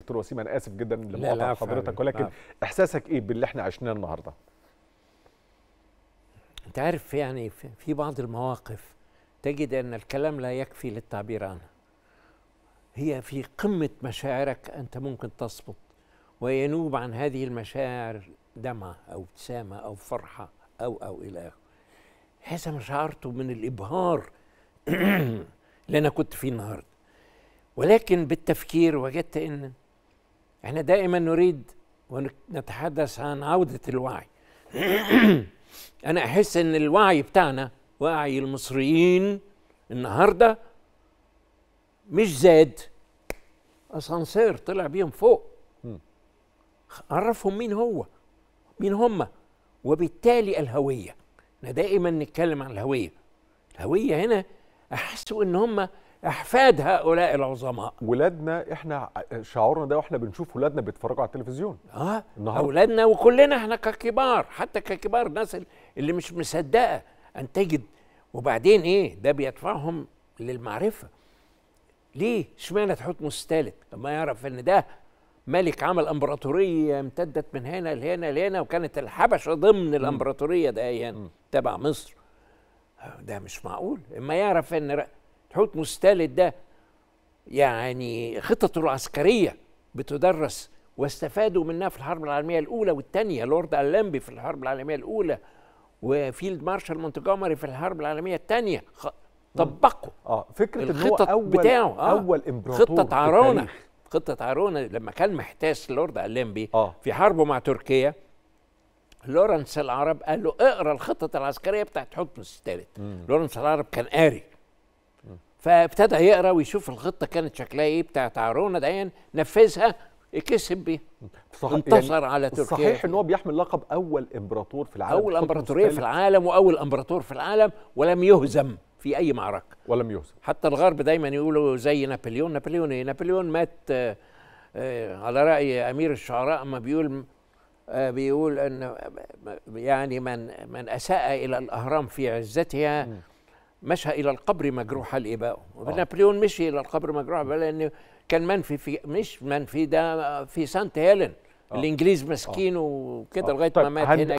دكتور وسيم انا اسف جدا لمقاطعه حضرتك ولكن عارف. احساسك ايه باللي احنا عشناه النهارده؟ انت عارف يعني في بعض المواقف تجد ان الكلام لا يكفي للتعبير عنها. هي في قمه مشاعرك انت ممكن تصمت وينوب عن هذه المشاعر دمعه او ابتسامه او فرحه او او الى اخره. حسب شعرته من الابهار اللي انا كنت فيه النهارده. ولكن بالتفكير وجدت ان احنا دائما نريد ونتحدث عن عودة الوعي أنا أحس أن الوعي بتاعنا وعي المصريين النهاردة مش زاد أسانسير طلع بيهم فوق عرفهم مين هو مين هم وبالتالي الهوية احنا دائما نتكلم عن الهوية الهوية هنا احسوا أن هم احفاد هؤلاء العظماء ولادنا احنا شعورنا ده واحنا بنشوف ولادنا بيتفرجوا على التلفزيون اه اولادنا وكلنا احنا ككبار حتى ككبار الناس اللي مش مصدقه ان تجد وبعدين ايه ده بيدفعهم للمعرفه ليه اشمعنى تحط الثالث لما يعرف ان ده ملك عمل امبراطوريه امتدت من هنا لهنا لهنا وكانت الحبشه ضمن الامبراطوريه ده ايام تبع مصر آه، ده مش معقول اما يعرف ان الحوت الثالث ده يعني خططه العسكريه بتدرس واستفادوا منها في الحرب العالميه الاولى والثانيه لورد ألمبي في الحرب العالميه الاولى وفيلد مارشال مونتجومري في الحرب العالميه الثانيه طبقوا اه فكره ان هو اول بتاعه آه اول امبراطور خطه عرونه خطه عرونه لما كان محتاس لورد ألمبي آه. في حربه مع تركيا لورنس العرب قال له اقرا الخطط العسكريه بتاعت حتمس الثالث لورنس العرب كان قاري فابتدى يقرا ويشوف الخطه كانت شكلها ايه بتاعت عرونا ديان يعني نفذها كسب بيه انتصر يعني على تركيا صحيح ان هو بيحمل لقب اول امبراطور في العالم اول امبراطوريه في العالم واول امبراطور في العالم ولم يهزم في اي معركه ولم يهزم حتى الغرب دايما يقولوا زي نابليون نابليون ايه نابليون مات آه آه على راي امير الشعراء ما بيقول آه، بيقول ان آه، يعني من من اساء الى الاهرام في عزتها م. مشى الى القبر مجروح الاباء آه. نابليون مشي الى القبر مجروح الاباء لان كان منفي في مش منفي ده في سانت هيلين آه. الانجليز آه. مسكين وكده لغايه ما طيب، مات هنا